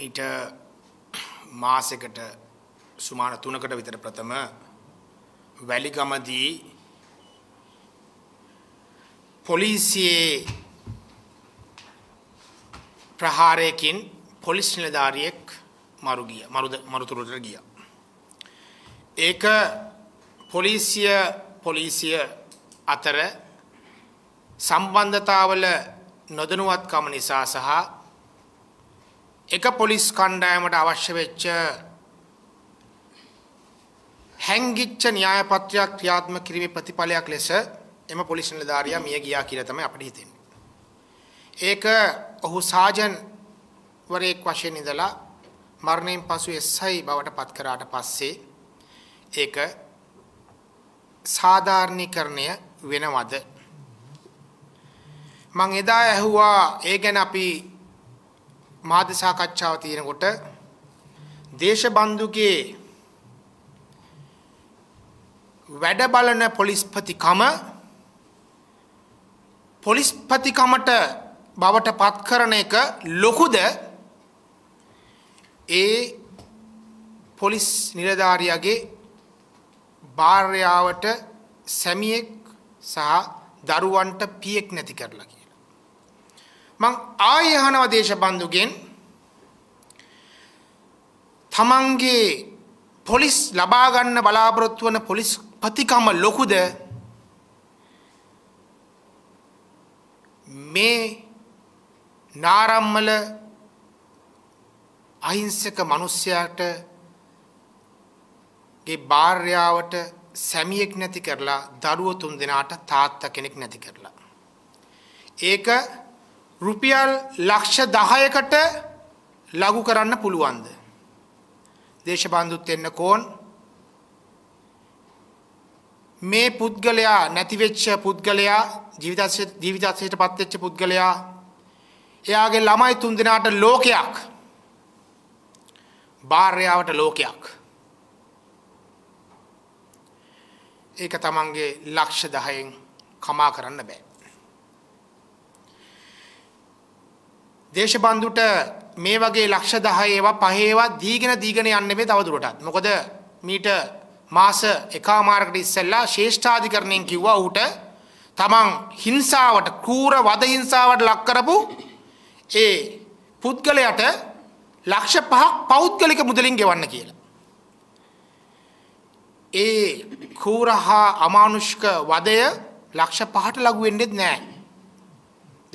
මීට මාසෙකට සුමාන 3කට විතර ප්‍රථම වැලිගමදී පොලිසියේ ප්‍රහාරයකින් පොලිස් නිලධාරියෙක් මරු ගියා. මරුද මරුතුරට ගියා. ඒක පොලිසිය පොලිසිය අතර සම්බන්ධතාවල නොදනුවත්කම නිසා සහ එක පොලිස් කණ්ඩායමට අවශ්‍ය වෙච්ච හැංගිච්ච න්‍යායපත්‍රයක් ක්‍රියාත්මක කිරීමේ ප්‍රතිඵලයක් ලෙස එම පොලිස් නිලධාරියා මිය ගියා කියලා තමයි අපිට හිතෙන්නේ. ඒක ඔහු සාජන් වරේක් වශයෙන් ඉඳලා මරණයෙන් පසු SI බවට පත් කරාට පස්සේ ඒක සාධාරණීකරණය වෙනවද මං එදා ඇහුවා ඒ ගැන අපි මාධ්‍ය සාකච්ඡාව තියෙනකොට දේශබන්දුගේ වැඩ බලන පොලිස්පතිකම පොලිස්පතිකමට බවට පත් කරන එක ලොකුද ඒ පොලිස් නිලධාරියාගේ භාර්යාවට සැමියෙක් සහ දරුවන්ට පියෙක් නැති කරලා මං ආයෙ අහනවා දේශබන්දුගෙන් තමන්ගේ පොලිස් ලබා ගන්න බලාපොරොත්තු වන පොලිස් ප්‍රතිකම ලොකුද මේ නාරම්මල අහිංසක මිනිස්යාට ගේ භාර්යාවට සැමියෙක් නැති කරලා දරුවෝ තුන් දෙනාට තාත්තා කෙනෙක් නැති කරලා ඒක රුපියල් ලක්ෂ දහයකට ලගු කරන්න පුළුවන්ද. දේශබන්ධුත් එන්න කෝන් මේ පුද්ගලයා නැතිවෙච්ච පුද්ගලයා ජීවිතත්සයට පත්වෙච්ච පුද්ගලයා එයාගේ ළමයි තුන් දෙනාට ලෝකයක් භාර්යාවට ලෝකයක් ඒක තමන්ගේ ලක්ෂ දහයෙන් කමා කරන්න බෑ දේශබන්දුට මේ වගේ ලක්ෂ දහය ඒවා පහේවා දීගෙන දීගෙන යන්න මේ තවදුරටත්. මොකද මීට මාස එකමාරකට ඉස්සෙල්ලා ශේෂ්ඨාධිකරණයෙන් කිව්වා ඌට තමන් හිංසාවට කූර වද හිංසාවට ලක් කරපු ඒ පුද්ගලයාට ලක්ෂ පහක් පෞද්ගලික මුදලින් ගෙවන්න කියලා. ඒ කූරහා අමානුෂ්ක වදය ලක්ෂ පහට ලගු වෙන්නේත් නැහැ.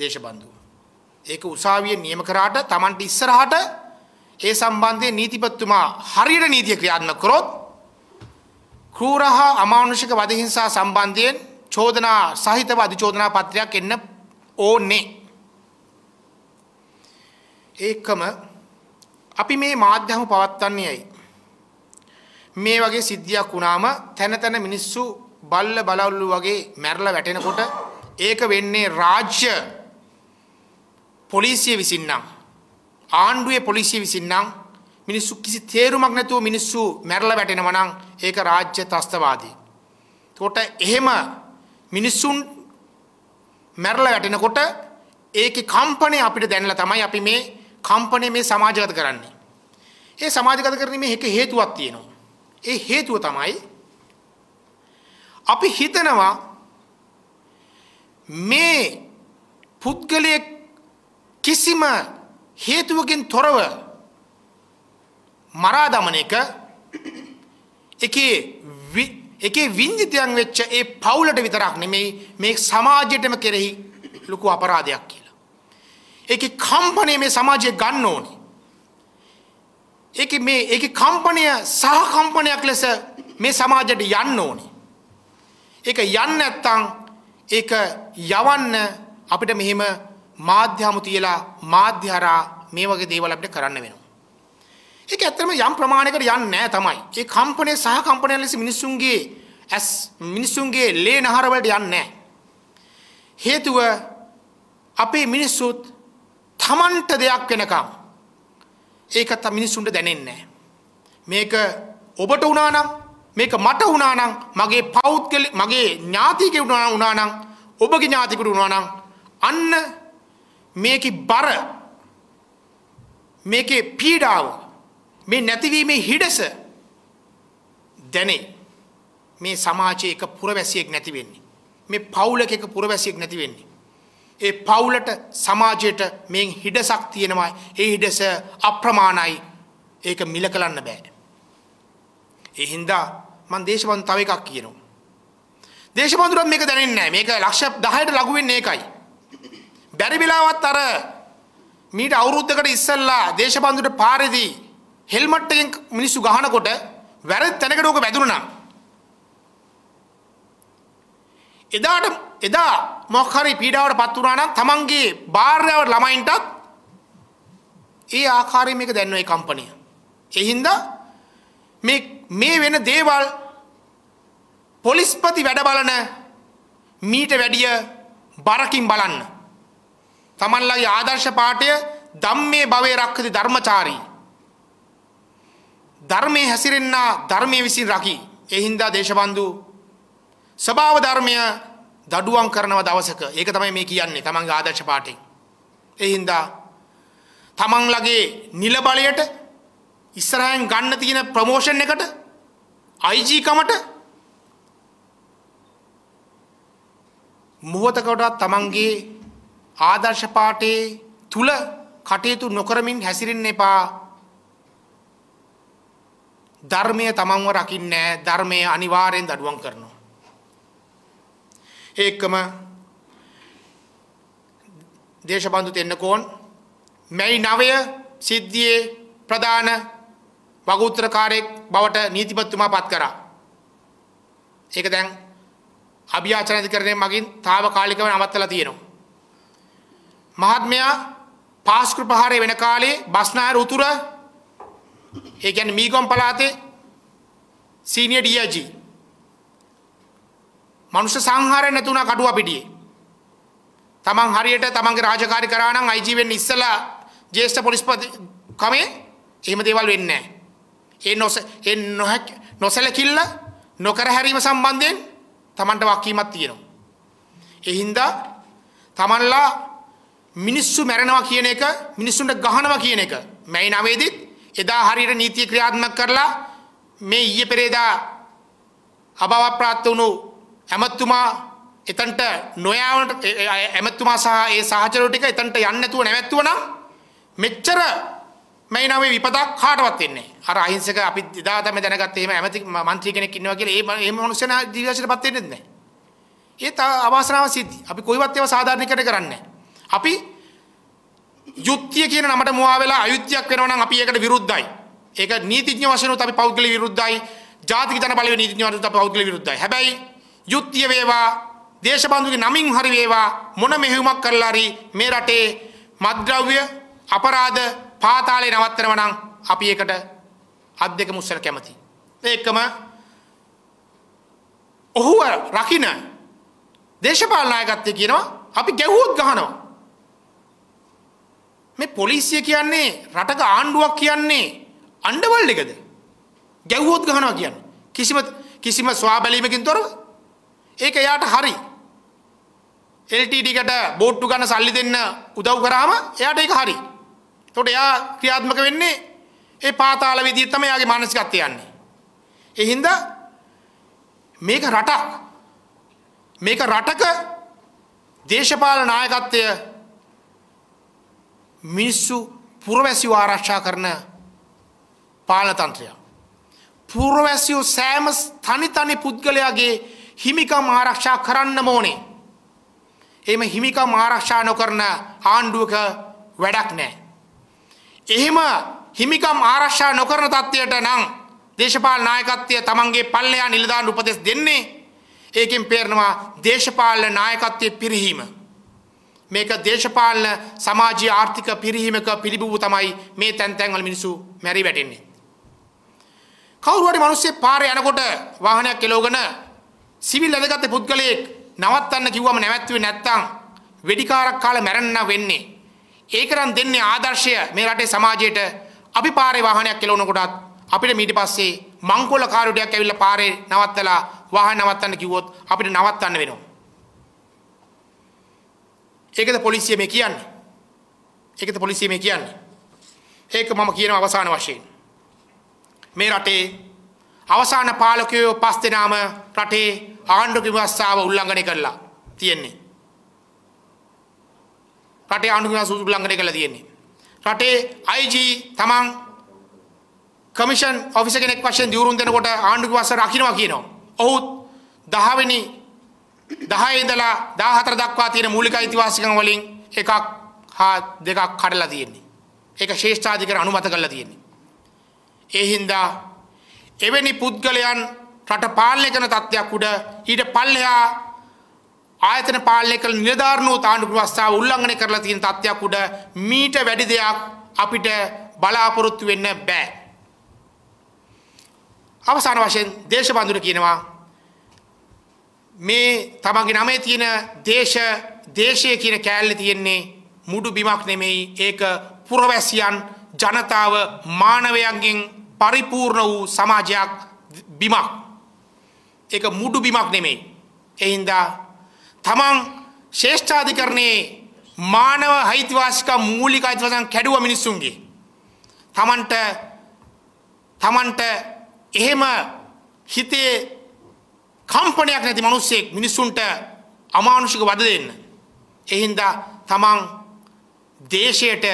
දේශබන්දු ඒක උසාවියෙන් නියම කරාට Tamanට ඉස්සරහට ඒ සම්බන්ධයෙන් නීතිපතිතුමා හරියට නීතිය ක්‍රියාත්මක කරොත් ක්‍රූර හා අමානුෂික වදහිංසා සම්බන්ධයෙන් චෝදනා සහිතව අධිචෝදනා පත්‍රයක් එන්න ඕනේ. ඒකම අපි මේ මාධ්‍යම පවත්වන්නේයි. මේ වගේ සිද්ධියක් වුණාම තැන තැන මිනිස්සු බල්ල බලවුල්ලු වගේ මැරලා වැටෙනකොට ඒක වෙන්නේ රාජ්‍ය පොලිසිය විසින්නම් ආණ්ඩුවේ පොලිසිය විසින්නම් මිනිස්සු කිසි තේරුමක් නැතුව මිනිස්සු මැරලා වැටෙනවා නම් ඒක රාජ්‍ය තස්තවාදී. එතකොට එහෙම මිනිස්සුන් මැරලා වැටෙනකොට ඒකේ කම්පණය අපිට දැනලා තමයි අපි මේ කම්පණය මේ සමාජගත කරන්නේ. ඒ සමාජගත කරන්නේ එක හේතුවක් තියෙනවා. ඒ හේතුව තමයි අපි හිතනවා මේ පුද්ගලයෙක් කිසිම හේතුවකින් තොරව මරා දමන එක එකේ එකේ විංජිතයන් වෙච්ච ඒ පවුලට විතරක් නෙමෙයි මේ සමාජයටම කෙරෙහි ලොකු අපරාධයක් කියලා. ඒකේ කම්පණය මේ සමාජය ගන්න ඕනේ. ඒකේ මේ ඒකේ කම්පණය සහකම්පනයක් ලෙස මේ සමාජයට යන්න ඕනේ. ඒක යන්නේ නැත්නම් ඒක යවන්න අපිට මෙහෙම මාධ්‍යහමු තියලා මාධ්‍යහරා මේ වගේ දේවල් අපිට කරන්න වෙනවා. ඒක ඇත්තම යම් ප්‍රමාණයකට යන්නේ නැහැ තමයි. ඒ කම්පනයේ සහ කම්පනයන් ලෙස මිනිසුන්ගේ ඇස් මිනිසුන්ගේ ලේ නහර වලට යන්නේ නැහැ. හේතුව අපේ මිනිස්සුත් තමන්ට දෙයක් වෙනකම් ඒක තමයි මිනිසුන්ට දැනෙන්නේ මේක ඔබට වුණා නම් මේක මට වුණා නම් මගේ පෞද්ගල මගේ ඥාතිකෙට වුණා නම් ඔබගේ ඥාතිකට වුණා නම් අන්න මේකේ බර මේකේ පීඩාව මේ නැතිවීමේ හිඩස දැනේ මේ සමාජයේ එක පුරවැසියෙක් නැති වෙන්නේ මේ පවුලක එක පුරවැසියෙක් නැති වෙන්නේ ඒ පවුලට සමාජයට මෙන් හිඩසක් තියෙනවා ඒ හිඩස අප්‍රමාණයි ඒක මිල කලන්න බෑ ඒ හින්දා මම දේශබන්ධු තව එකක් කියනවා දේශබන්ධුරන් මේක දැනෙන්නේ නැහැ මේක ලක්ෂ 10ට ලඟු වෙන්නේ ඒකයි බැරි වෙලාවත් අර මීට අවුරුද්දකට ඉස්සල්ලා දේශබන්දුට පාරේදී හෙල්මට් එකෙන් මිනිස්සු ගහනකොට වැරදි තැනකට ඕක වැදුණා නම් එදාට එදා මොකක් හරි පීඩාවටපත් වුණා නම් තමන්ගේ භාර්යාව ළමයින්ටත් ඒ ආකාරයෙන් මේක දැන්නා ඒ කම්පැනි. ඒ හින්දා මේ මේ වෙන දේවල් පොලිස්පති වැඩ බලන මීට වැඩිය බරකින් බලන්න. තමන්ලගේ ආදර්ශ පාඨය ධම්මේ භවයේ රක්කති ධර්මචාරී. ධර්මයේ හැසිරෙන්නා ධර්මයේ විසින් රකි. ඒ හින්දා දේශබන්දු ස්වභාව ධර්මය දඩුවම් කරනව දවසක ඒක තමයි මේ කියන්නේ තමන්ගේ ආදර්ශ පාඨේ. ඒ හින්දා තමන්ලගේ නිල බලයට ඉස්සරහෙන් ගන්න තියෙන ප්‍රොමෝෂන් එකට IG කමට මොහොතකටවත් තමන්ගේ ආදර්ශ පාඨයේ තුල කටයුතු නොකරමින් හැසිරෙන්න එපා. ධර්මය තමන්ව රකින්නේ ධර්මය අනිවාර්යෙන් දඩුවම් කරනවා. ඒකම දේශබන්දු තෙන්නකෝන් මැයි 9 සිද්ධියේ ප්‍රධාන වගඋත්තරකාරයෙක් බවට නීතිපතිතුමා පත් කරා. ඒක දැන් අභියාචන අධිකරණය මගින් తాවකාලිකව නවත්තලා තියෙනවා. මහත්මයා පාස්කෘ ප්‍රහාරය වෙන කාලේ බස්නාර උතුර ඒ කියන්නේ මීගොම් පළාතේ සීනියර් ඩීජී මනුෂ්‍ය සංහාරය නැති වුණා කඩුව පිටියේ තමන් හරියට තමන්ගේ රාජකාරි කරා නම් අයිජී වෙන්න ඉස්සලා ජේෂ්ඨ පොලිස්පති කමේ එහෙම දේවල් වෙන්නේ නැහැ ඒ නොස ඒ නොහැක නොසලකිල්ල නොකර හැරීම සම්බන්ධයෙන් තමන්ට වකීමක් තියෙනවා ඒ හින්දා තමන්ලා මිනිස්සු මැරෙනවා කියන එක මිනිස්සුන්ට ගහනවා කියන එක මැයි නවේදිත් එදා හරියට නීතිය ක්‍රියාත්මක කරලා මේ ඊයේ පෙරේදා අභවප්‍රාප්ත වුණු ඇමතුමා එතනට නොයාවනට ඇමතුමා සහ ඒ සහචරෝ ටික එතනට යන්නේ නැතුව නැවැත්තුව නම් මෙච්චර මැයි නවේ විපතක් කාටවත් වෙන්නේ අර අහිංසක අපි එදා තමයි දැනගත්තේ එහෙම ඇමති മന്ത്രി කෙනෙක් ඉන්නවා කියලා ඒ ඒ මොනුස්සනා ජීවිතයටපත් වෙන්නේ නැහැ ඒත් අවාසනාව සිද්ධි අපි කොයිවත් ඒවා සාධාරණීකරණය කරන්නේ නැහැ අපි යුක්තිය කියන නමට මුවා වෙලා අයුක්තියක් වෙනවා නම් අපි ඒකට විරුද්ධයි. ඒක නීතිඥ වශයෙන් උත් අපි පෞද්ගලික විරුද්ධයි. ජාතික ජන බලවේ නීතිඥ වශයෙන් උත් අපි පෞද්ගලික විරුද්ධයි. හැබැයි යුක්තිය වේවා දේශබන්ධුගේ නමින් හරි වේවා මොන මෙහෙයුමක් කරලා හරි මේ රටේ මද්ද්‍රව්‍ය අපරාධ පාතාලේ නවත්තනවා නම් අපි ඒකට අත් දෙක මුස්සන කැමති. ඒකම ඔහුව රකින්න දේශපාලන නායකත්වය කියනවා අපි ගැහුවොත් ගහනවා. මේ පොලිසිය කියන්නේ රටක ආණ්ඩුවක් කියන්නේ අන්ඩවල් එකද ගැව්වෝත් ගහනවා කියන්න කිසිම කිසිම ස්වා බැලීමකින් තොරව ඒක එයාට හරි එල්ටඩිකට බෝට්ටු ගන්න සල්ලි දෙන්න උදව් කරාම එයාට ඒක හරි තොට එයා ක්‍රියාත්මක වෙන්නේ ඒ පාතාල විදිත්තම යාගේ මානසිකත්තියන්නේ එහින්ද මේක රටක් මේක රටක දේශපාල නායකත්වය මිනිස්සු පුරවැසිව ආරක්ෂා කරන පාලතන්ත්‍රය. පුරවැසියෝ සෑම තනි තනි පුද්ගලයාගේ හිමිකම් ආරක්ෂා කරන්න ඕනේ. එම හිමිකම් ආරක්ෂා නොකරන ආණ්ඩුවක වැඩක් නෑ. එහෙම හිමිකම් ආරක්ෂා නොකරන තත්ත්වයට නම් දේශපාල නායකත්වය තමන්ගේ පල්ලයා නිලදාන උපදෙස් දෙන්නේ ඒකෙන් පේරනවා දේශපාලන නායකත්වය පිරිහීම. මේක දේශපාලන සමාජී ආර්ථික පිරිහීමක පිළිබූ තමයි මේ තැන් තැන්වල මිනිසු මැරි වැටෙන්නේ. කවුරුහරි මිනිස්සේ පාරේ යනකොට වාහනයක් එලවගෙන සිවිල් අධගත පුද්ගලයෙක් නවත්තන්න කිව්වම නැවැත්තුවේ නැත්තම් වෙඩිකාරක් කාලා මැරෙන්න වෙන්නේ. ඒකනම් දෙන්නේ ආදර්ශය මේ රටේ සමාජයට අපි පාරේ වාහනයක් එලවන කොටත් අපිට ඊට පස්සේ මංකොල්ල කාරුඩයක් ඇවිල්ලා පාරේ නවත්තලා වාහන නවත්තන්න කිව්වොත් අපිට නවත්තන්න වෙනවා. ඒකද පොලිසිය මේ කියන්නේ. ඒකද පොලිසිය මේ කියන්නේ. ඒක මම කියන අවසාන වශයෙන්. මේ රටේ අවසාන පාලකයෝ පස් දෙනාම රටේ ආණ්ඩු විවස්ථාව උල්ලංඝනය කරලා තියෙන්නේ. රටේ ආණ්ඩු විවස්ථාව උල්ලංඝනය කරලා තියෙන්නේ. රටේ IG තමන් කමිෂන් ඔෆිසර් කෙනෙක් වශයෙන් දියුරුම් දෙනකොට ආණ්ඩු විවස්ථාව රකින්නවා කියනවා. ඔහුත් 10 වෙනි දහයිදලා දාහතර දක්වා තියෙන මූලික අයිතිවාසිකම් වලින් එකක් හා දෙකක් කඩලා තියෙන්නේ. ඒක ශේෂ්ඨාධිකර අනුමත කරලා තියෙන්නේ. ඒ හින්දා එවැනි පුද්ගලයන් රට පාලනය කරන තත්ත්වයක් උඩ ඊට පල්ලෙහා ආයතන පාලනය කළ නිලධාරණෝ තාණ්ඩු ප්‍රවස්ථාව උල්ලංඝනය කරලා තියෙන තත්ත්වයක් උඩ මීට වැඩි දෙයක් අපිට බලාපොරොත්තු වෙන්න බෑ. අවසාන වශයෙන් දේශබන්දුර කියනවා මේ තමන්ගේ නමේ තියෙන දේශ දේශය කියන කෑල්ල තියෙන්නේ මුඩු බිමක් නෙමෙයි ඒක පුරවැසියන් ජනතාව මානවයන්ගෙන් පරිපූර්ණ වූ සමාජයක් බිමක්. ඒක මුඩු බිමක් නෙමෙයි. එහින්දා තමන් ශේෂ්ඨාධිකරණයේ මානව හයිතිවාසික මූලික අයිතිවාසිකම් කැඩුව මිනිස්සුන්ගේ තමන්ට තමන්ට එහෙම හිතේ කම්පනයක් නැති මිනිස්සෙක් මිනිසුන්ට අමානුෂික වද දෙන්න. එහින්දා තමන් දේශයට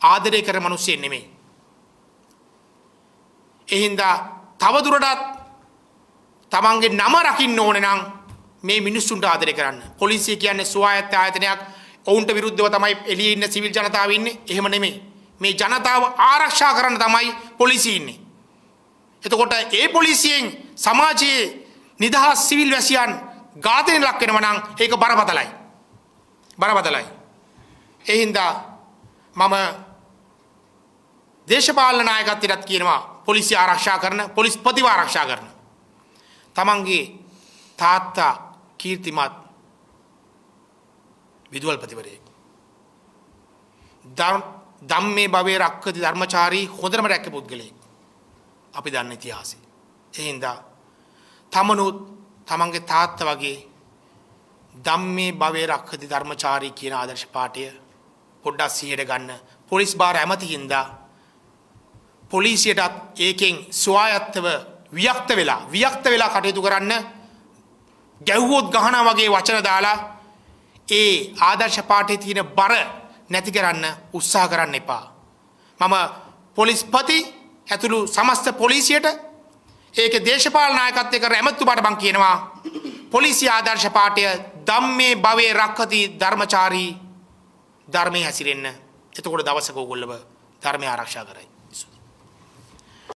ආදරය කර මිනිස්සෙක් නෙමෙයි. එහින්දා තවදුරටත් තමන්ගේ නම රකින්න ඕනේ නම් මේ මිනිස්සුන්ට ආදරය කරන්න. පොලිසිය කියන්නේ සුවායත්ත ආයතනයක්. ඔවුන්ට විරුද්ධව තමයි එළියේ ඉන්න සිවිල් ජනතාව ඉන්නේ. එහෙම නෙමෙයි. මේ ජනතාව ආරක්ෂා කරන්න තමයි පොලිසිය ඉන්නේ. එතකොට ඒ පොලිසියෙන් සමාජයේ නිදහස් සිවිල් වැසියන් ඝාතනය ලක් වෙනවා නම් ඒක බරපතලයි. බරපතලයි. ඒ හින්දා මම දේශපාලන නායකත්වයටත් කියනවා පොලිසිය ආරක්ෂා කරන පොලිස් ප්‍රතිව ආරක්ෂා කරන. තමන්ගේ තාත්තා කීර්තිමත් විදුවල්පතිවරයෙක්. ධම්මේ භවයේ රක්කති ධර්මචාරී හොඳටම රැක්ක පුද්ගලයෙක්. අපි දන්න ඉතිහාසය. එහින්දා තමනුත් තමන්ගේ තාත්ත වගේ ධම්මේ භවයේ රක්ඛති ධර්මචාරී කියන ආදර්ශ පාඩය පොඩ්ඩක් සිහියට ගන්න. පොලිස් බාර ඇමති හින්දා පොලිසියටත් ඒකෙන් ස්වායත්තව වික්ත වෙලා වික්ත වෙලා කටයුතු කරන්න ගැව්වොත් ගහනා වගේ වචන දාලා ඒ ආදර්ශ පාඩේ තියෙන බර නැති කරන්න උත්සාහ කරන්න එපා. මම පොලිස්පති ඇතුළු සමස්ත පොලිසියට ඒක දේශපාලනායකත්වය කර ඇමත්තුමට මං කියනවා පොලිසිය ආදර්ශ පාඨය ධම්මේ භවයේ රක්ඛති ධර්මචාරී ධර්මයේ හැසිරෙන්න. එතකොට දවසක ඕගොල්ලෝ ධර්මය ආරක්ෂා කරයි.